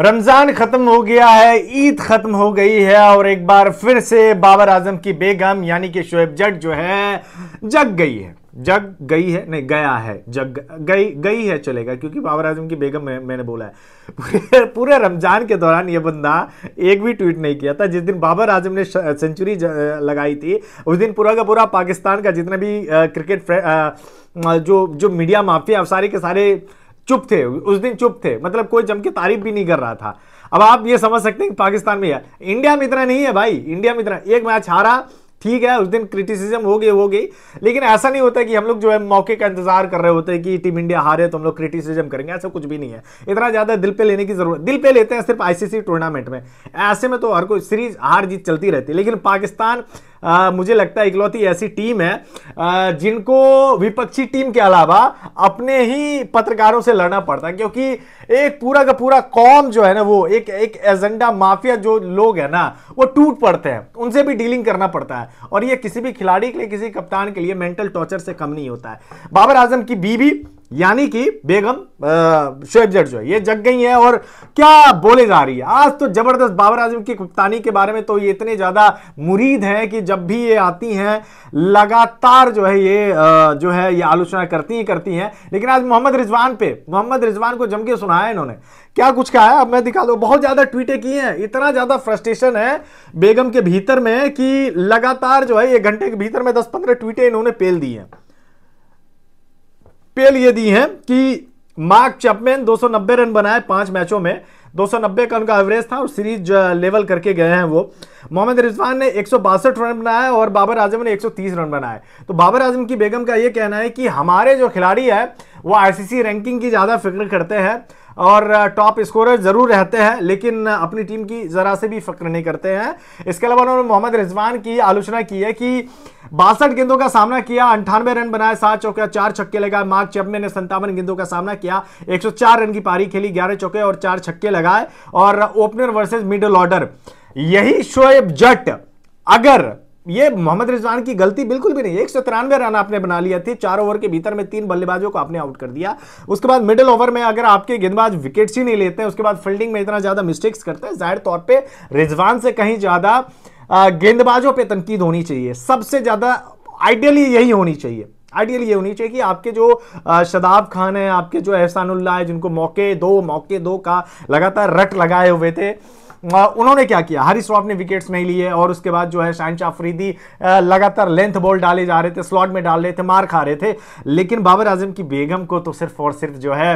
रमज़ान ख़त्म हो गया है ईद ख़त्म हो गई है और एक बार फिर से बाबर आजम की बेगम यानी कि शोएब जट जो है जग गई है जग गई है नहीं गया है जग गई गई है चलेगा क्योंकि बाबर आजम की बेगम मैं, मैंने बोला है पूरे रमज़ान के दौरान यह बंदा एक भी ट्वीट नहीं किया था जिस दिन बाबर आजम ने सेंचुरी लगाई थी उस दिन पूरा का पूरा पाकिस्तान का जितना भी क्रिकेट जो जो मीडिया माफिया सारे के सारे चुप थे उस दिन चुप थे मतलब कोई जम के तारीफ भी नहीं कर रहा था अब आप ये समझ सकते हैं कि पाकिस्तान में है इंडिया में इतना नहीं है भाई इंडिया में इतना एक मैच हारा ठीक है उस दिन क्रिटिसिज्म हो गई हो गई लेकिन ऐसा नहीं होता कि हम लोग जो है मौके का इंतजार कर रहे होते हैं कि टीम इंडिया हारे तो हम लोग क्रिटिसिज्म करेंगे ऐसा कुछ भी नहीं है इतना ज्यादा दिल पे लेने की जरूरत दिल पे लेते हैं सिर्फ आईसीसी टूर्नामेंट में ऐसे में तो हर कोई सीरीज हार जीत चलती रहती है लेकिन पाकिस्तान आ, मुझे लगता है इकलौती ऐसी टीम है आ, जिनको विपक्षी टीम के अलावा अपने ही पत्रकारों से लड़ना पड़ता है क्योंकि एक पूरा का पूरा कॉम जो है ना वो एक एक एजेंडा माफिया जो लोग है ना वो टूट पड़ते हैं उनसे भी डीलिंग करना पड़ता है और ये किसी भी खिलाड़ी के लिए किसी कप्तान के लिए मेंटल टॉर्चर से कम नहीं होता है बाबर आजम की बीबी यानी कि बेगम जट जो है ये जग गई है और क्या बोले जा रही है आज तो जबरदस्त बाबर आजम की कप्तानी के बारे में तो ये इतने ज़्यादा मुरीद हैं कि जब भी ये आती हैं लगातार जो है ये जो है ये आलोचना करती ही करती हैं लेकिन आज मोहम्मद रिजवान पे मोहम्मद रिजवान को जम के सुनाया इन्होंने क्या कुछ कहा है अब मैं दिखा दो बहुत ज़्यादा ट्वीटें की हैं इतना ज़्यादा फ्रस्ट्रेशन है बेगम के भीतर में कि लगातार जो है ये घंटे के भीतर में दस पंद्रह ट्वीटें इन्होंने पेल दी हैं पेल ये दी हैं कि मार्क चैपमैन 290 रन बनाए पांच मैचों में 290 का उनका एवरेज था और सीरीज लेवल करके गए हैं वो मोहम्मद रिजवान ने एक रन बनाया और बाबर आजम ने 130 रन बनाए तो बाबर आजम की बेगम का ये कहना है कि हमारे जो खिलाड़ी है वो आईसीसी रैंकिंग की ज़्यादा फिक्र करते हैं और टॉप स्कोरर ज़रूर रहते हैं लेकिन अपनी टीम की ज़रा से भी फक्र नहीं करते हैं इसके अलावा उन्होंने मोहम्मद रिजवान की आलोचना की है कि बासठ गेंदों का सामना किया अंठानवे रन बनाए सात चौके चार छक्के लगाए मार्क चैपमैन ने संतावन गेंदों का सामना किया 104 रन की पारी खेली ग्यारह चौके और चार छक्के लगाए और ओपनर वर्सेज मिडल ऑर्डर यही शोएब जट अगर ये मोहम्मद रिजवान की गलती बिल्कुल भी नहीं है एक सौ तिरानवे रन आपने बना लिया थी चार ओवर के भीतर में तीन बल्लेबाजों को आपने आउट कर दिया उसके बाद मिडिल ओवर में अगर आपके गेंदबाज विकेट्स ही नहीं लेते हैं उसके बाद फील्डिंग में इतना ज़्यादा मिस्टेक्स करते हैं जाहिर तौर पर रिजवान से कहीं ज़्यादा गेंदबाजों पर तनकीद होनी चाहिए सबसे ज़्यादा आइडियली यही होनी चाहिए आइडियल ये होनी चाहिए कि आपके जो शदाब खान है आपके जो एहसानुल्ला है जिनको मौके दो मौके दो का लगातार रट लगाए हुए थे उन्होंने क्या किया हरी श्रॉफ ने विकेट्स नहीं लिए और उसके बाद जो है शाहिन अफरीदी लगातार लेंथ बॉल डाले जा रहे थे स्लॉट में डाल रहे थे मार खा रहे थे लेकिन बाबर आजम की बेगम को तो सिर्फ और सिर्फ जो है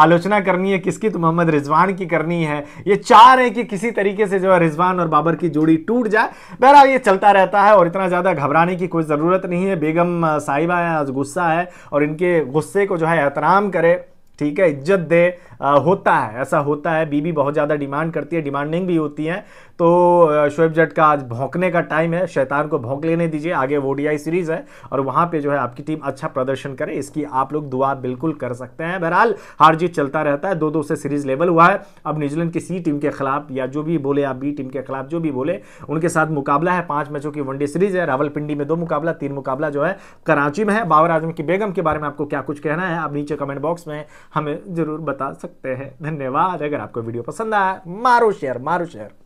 आलोचना करनी है किसकी तो मोहम्मद रिजवान की करनी है ये चार है हैं कि किसी तरीके से जो है रिजवान और बाबर की जोड़ी टूट जाए बहरहाल ये चलता रहता है और इतना ज़्यादा घबराने की कोई ज़रूरत नहीं है बेगम साहिबा है गुस्सा है और इनके गुस्से को जो है एहतराम करे ठीक है इज्जत दे आ, होता है ऐसा होता है बीबी बहुत ज़्यादा डिमांड करती है डिमांडिंग भी होती है तो शोएब जट का आज भौंकने का टाइम है शैतान को भौंक लेने दीजिए आगे आई सीरीज़ है और वहाँ पे जो है आपकी टीम अच्छा प्रदर्शन करे इसकी आप लोग दुआ बिल्कुल कर सकते हैं बहरहाल हार जीत चलता रहता है दो दो से सीरीज लेवल हुआ है अब न्यूजीलैंड की सी टीम के खिलाफ या जो भी बोले आप बी टीम के खिलाफ जो भी बोले उनके साथ मुकाबला है पाँच मैचों की वनडे सीरीज है रावलपिंडी में दो मुकाबला तीन मुकाबला जो है कराची में है बाबर आजम की बेगम के बारे में आपको क्या कुछ कहना है आप नीचे कमेंट बॉक्स में हमें ज़रूर बता सकते हैं धन्यवाद अगर आपको वीडियो पसंद आया मारो शेयर मारो शेयर